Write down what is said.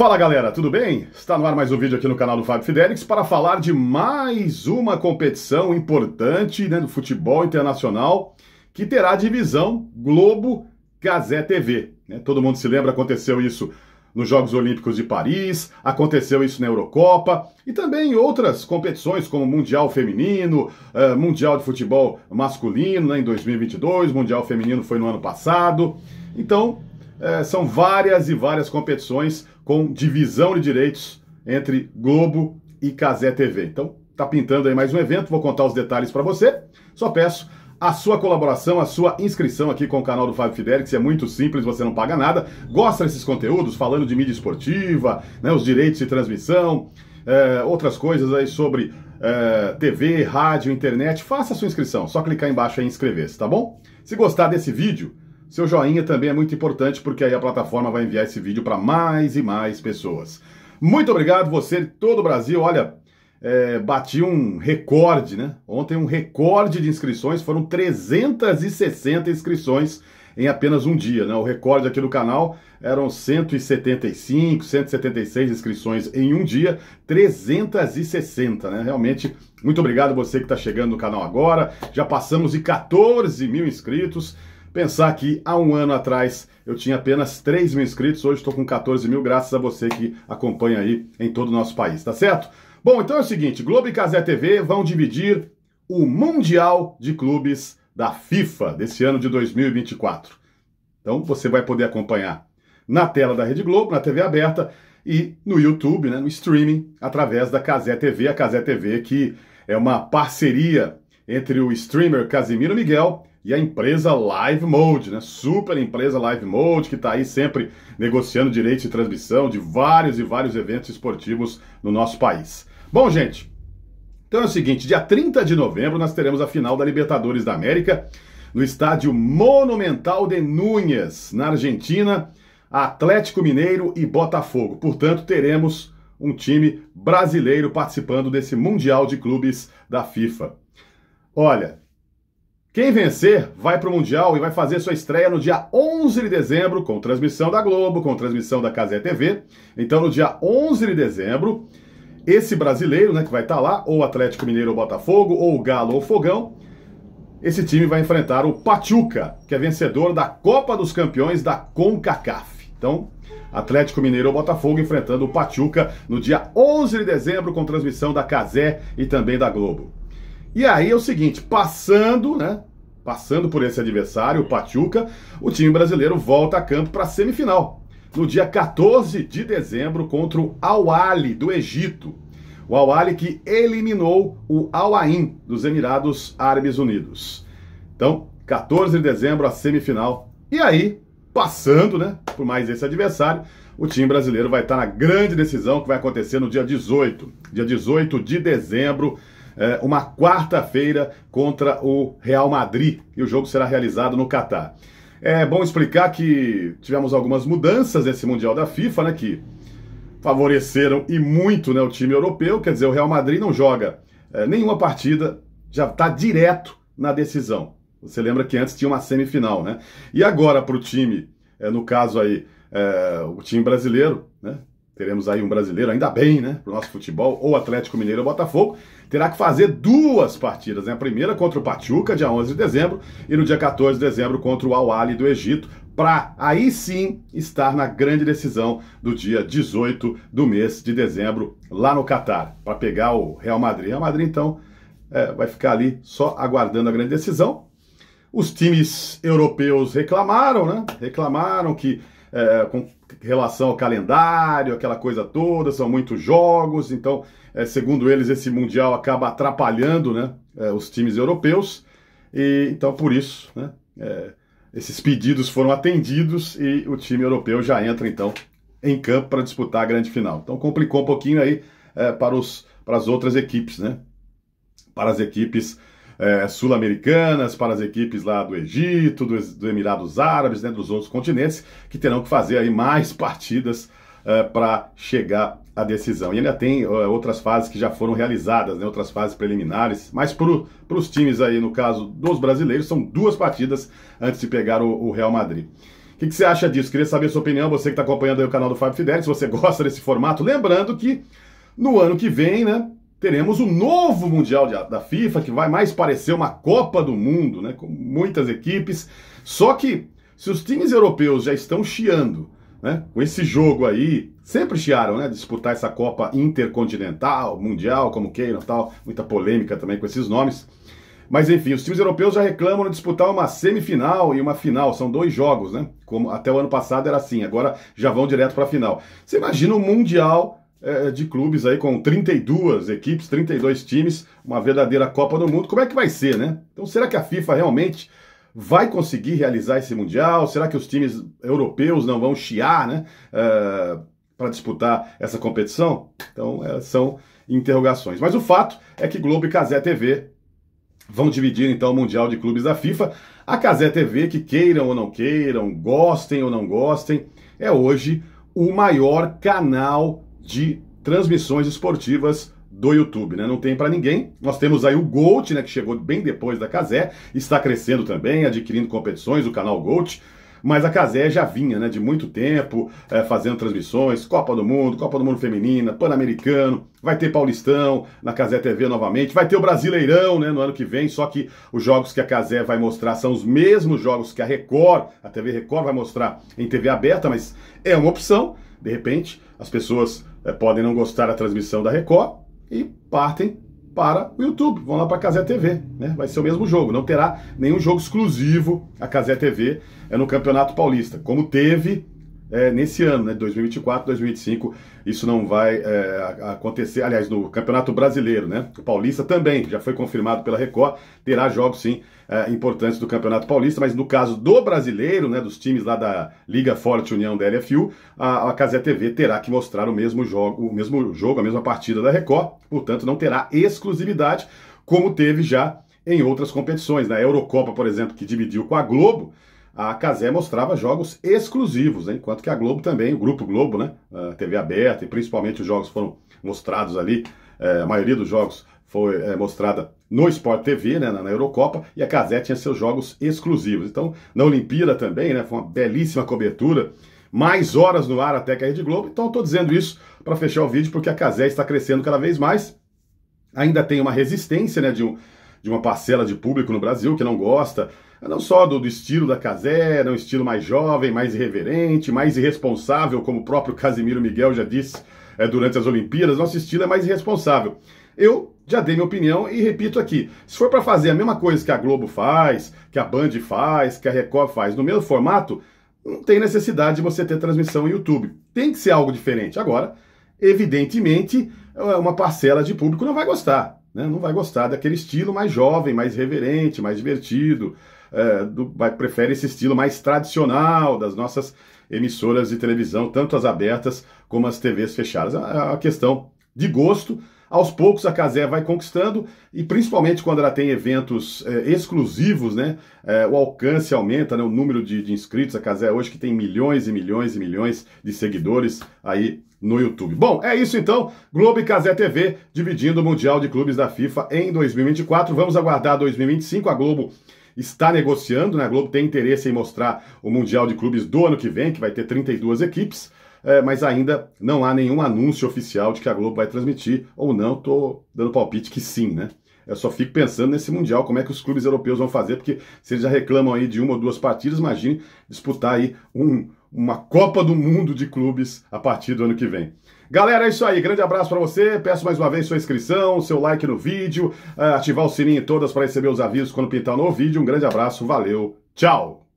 Fala galera, tudo bem? Está no ar mais um vídeo aqui no canal do Fábio Fidelix para falar de mais uma competição importante né, do futebol internacional que terá divisão Globo Gazé TV. Né? Todo mundo se lembra, aconteceu isso nos Jogos Olímpicos de Paris, aconteceu isso na Eurocopa e também em outras competições como Mundial Feminino, eh, Mundial de Futebol Masculino né, em 2022, Mundial Feminino foi no ano passado. Então, é, são várias e várias competições com divisão de direitos entre Globo e Casé TV. Então, tá pintando aí mais um evento, vou contar os detalhes para você. Só peço a sua colaboração, a sua inscrição aqui com o canal do Fábio Fidelix. É muito simples, você não paga nada. Gosta desses conteúdos, falando de mídia esportiva, né, os direitos de transmissão, é, outras coisas aí sobre é, TV, rádio, internet. Faça a sua inscrição, só clicar embaixo e inscrever-se, tá bom? Se gostar desse vídeo, seu joinha também é muito importante porque aí a plataforma vai enviar esse vídeo para mais e mais pessoas. Muito obrigado você de todo o Brasil. Olha, é, bati um recorde, né? Ontem um recorde de inscrições, foram 360 inscrições em apenas um dia, né? O recorde aqui do canal eram 175, 176 inscrições em um dia, 360, né? Realmente, muito obrigado você que está chegando no canal agora. Já passamos de 14 mil inscritos. Pensar que há um ano atrás eu tinha apenas 3 mil inscritos, hoje estou com 14 mil, graças a você que acompanha aí em todo o nosso país, tá certo? Bom, então é o seguinte: Globo e Casé TV vão dividir o Mundial de Clubes da FIFA desse ano de 2024. Então você vai poder acompanhar na tela da Rede Globo, na TV aberta e no YouTube, né, no streaming, através da Casé TV, a Casé TV que é uma parceria entre o streamer Casimiro Miguel e a empresa Live Mode, né? Super empresa Live Mode que está aí sempre negociando direitos de transmissão de vários e vários eventos esportivos no nosso país. Bom, gente, então é o seguinte, dia 30 de novembro nós teremos a final da Libertadores da América no estádio Monumental de Núñez, na Argentina, Atlético Mineiro e Botafogo. Portanto, teremos um time brasileiro participando desse Mundial de Clubes da FIFA. Olha, quem vencer vai para o Mundial e vai fazer sua estreia no dia 11 de dezembro, com transmissão da Globo, com transmissão da Casé TV. Então, no dia 11 de dezembro, esse brasileiro né, que vai estar tá lá, ou Atlético Mineiro ou Botafogo, ou Galo ou Fogão, esse time vai enfrentar o Pachuca, que é vencedor da Copa dos Campeões da CONCACAF. Então, Atlético Mineiro ou Botafogo enfrentando o Pachuca no dia 11 de dezembro, com transmissão da Casé e também da Globo. E aí é o seguinte, passando, né? Passando por esse adversário, o Pachuca, o time brasileiro volta a campo para a semifinal. No dia 14 de dezembro, contra o al do Egito. O al que eliminou o Al-Ain dos Emirados Árabes Unidos. Então, 14 de dezembro, a semifinal. E aí, passando, né, por mais esse adversário, o time brasileiro vai estar tá na grande decisão que vai acontecer no dia 18. Dia 18 de dezembro, é, uma quarta-feira contra o Real Madrid, e o jogo será realizado no Catar. É bom explicar que tivemos algumas mudanças nesse Mundial da FIFA, né, que favoreceram e muito né, o time europeu, quer dizer, o Real Madrid não joga é, nenhuma partida, já está direto na decisão. Você lembra que antes tinha uma semifinal, né? E agora para o time, é, no caso aí, é, o time brasileiro, né? teremos aí um brasileiro, ainda bem, né, para o nosso futebol, ou Atlético Mineiro ou Botafogo, terá que fazer duas partidas, né? A primeira contra o Pachuca, dia 11 de dezembro, e no dia 14 de dezembro contra o al do Egito, para aí sim estar na grande decisão do dia 18 do mês de dezembro, lá no Catar, para pegar o Real Madrid. Real Madrid, então, é, vai ficar ali só aguardando a grande decisão. Os times europeus reclamaram, né? Reclamaram que é, com relação ao calendário, aquela coisa toda, são muitos jogos, então, é, segundo eles, esse Mundial acaba atrapalhando né, é, os times europeus, e então por isso né, é, esses pedidos foram atendidos e o time europeu já entra então em campo para disputar a grande final. Então complicou um pouquinho aí é, para, os, para as outras equipes, né? Para as equipes é, sul-americanas, para as equipes lá do Egito, dos do Emirados Árabes, né, dos outros continentes, que terão que fazer aí mais partidas é, para chegar à decisão. E ainda tem é, outras fases que já foram realizadas, né, outras fases preliminares, mas para os times aí, no caso dos brasileiros, são duas partidas antes de pegar o, o Real Madrid. O que, que você acha disso? Queria saber a sua opinião, você que está acompanhando aí o canal do Fábio Fidelis, se você gosta desse formato. Lembrando que no ano que vem, né, teremos o um novo Mundial da FIFA, que vai mais parecer uma Copa do Mundo, né, com muitas equipes. Só que se os times europeus já estão chiando né, com esse jogo aí, sempre chiaram, né? Disputar essa Copa Intercontinental, Mundial, como queiram tal, muita polêmica também com esses nomes. Mas enfim, os times europeus já reclamam de disputar uma semifinal e uma final, são dois jogos, né? Como até o ano passado era assim, agora já vão direto para a final. Você imagina o um Mundial é, de clubes aí com 32 equipes, 32 times, uma verdadeira Copa do Mundo. Como é que vai ser, né? Então, será que a FIFA realmente vai conseguir realizar esse Mundial? Será que os times europeus não vão chiar, né? É, para disputar essa competição? Então, é, são interrogações. Mas o fato é que Globo e Casé TV vão dividir então o Mundial de Clubes da FIFA. A Casé TV, que queiram ou não queiram, gostem ou não gostem, é hoje o maior canal de transmissões esportivas do YouTube, né? Não tem para ninguém. Nós temos aí o Gold, né, que chegou bem depois da Casé, está crescendo também, adquirindo competições, o canal Gold. Mas a Casé já vinha, né, de muito tempo, é, fazendo transmissões, Copa do Mundo, Copa do Mundo Feminina, Pan-Americano, vai ter Paulistão na Casé TV novamente, vai ter o Brasileirão, né, no ano que vem, só que os jogos que a Casé vai mostrar são os mesmos jogos que a Record, a TV Record vai mostrar em TV aberta, mas é uma opção. De repente, as pessoas é, podem não gostar da transmissão da Record e partem para o YouTube, vão lá para a Casé TV, né? Vai ser o mesmo jogo, não terá nenhum jogo exclusivo a Casé TV eh, no Campeonato Paulista, como teve é, nesse ano, né, 2024, 2025, isso não vai é, acontecer. Aliás, no Campeonato Brasileiro, né? O Paulista também, já foi confirmado pela Record, terá jogos sim é, importantes do Campeonato Paulista, mas no caso do brasileiro, né, dos times lá da Liga Forte União da LFU, a, a Casé TV terá que mostrar o mesmo jogo, o mesmo jogo, a mesma partida da Record, portanto, não terá exclusividade, como teve já em outras competições. Na né? Eurocopa, por exemplo, que dividiu com a Globo a Casé mostrava jogos exclusivos, né? enquanto que a Globo também, o Grupo Globo, né? A TV aberta, e principalmente os jogos foram mostrados ali, é, a maioria dos jogos foi é, mostrada no Sport TV, né, na, na Eurocopa, e a Casé tinha seus jogos exclusivos. Então, na Olimpíada também, né, foi uma belíssima cobertura, mais horas no ar até que a Rede Globo. Então, estou dizendo isso para fechar o vídeo, porque a Casé está crescendo cada vez mais, ainda tem uma resistência né, de, um, de uma parcela de público no Brasil que não gosta não só do, do estilo da Casé, né, um estilo mais jovem, mais irreverente, mais irresponsável, como o próprio Casimiro Miguel já disse é, durante as Olimpíadas, nosso estilo é mais irresponsável. Eu já dei minha opinião e repito aqui: se for para fazer a mesma coisa que a Globo faz, que a Band faz, que a Record faz, no mesmo formato, não tem necessidade de você ter transmissão no YouTube. Tem que ser algo diferente. Agora, evidentemente, é uma parcela de público não vai gostar. Né? Não vai gostar daquele estilo mais jovem, mais reverente, mais divertido, é, do, prefere esse estilo mais tradicional das nossas emissoras de televisão, tanto as abertas como as TVs fechadas. A, é, é uma questão de gosto. Aos poucos a Casé vai conquistando e principalmente quando ela tem eventos é, exclusivos, né? É, o alcance aumenta, né? O número de, de inscritos, a Casé hoje que tem milhões e milhões e milhões de seguidores aí no YouTube. Bom, é isso então. Globo e Casé TV dividindo o Mundial de Clubes da FIFA em 2024. Vamos aguardar 2025. A Globo está negociando, né? A Globo tem interesse em mostrar o Mundial de Clubes do ano que vem, que vai ter 32 equipes. É, mas ainda não há nenhum anúncio oficial de que a Globo vai transmitir ou não. Tô dando palpite que sim, né? Eu só fico pensando nesse Mundial, como é que os clubes europeus vão fazer, porque se eles já reclamam aí de uma ou duas partidas, imagine disputar aí um, uma Copa do Mundo de clubes a partir do ano que vem. Galera, é isso aí. Grande abraço para você. Peço mais uma vez sua inscrição, seu like no vídeo, eh, ativar o sininho em todas para receber os avisos quando pintar um novo vídeo. Um grande abraço, valeu, tchau!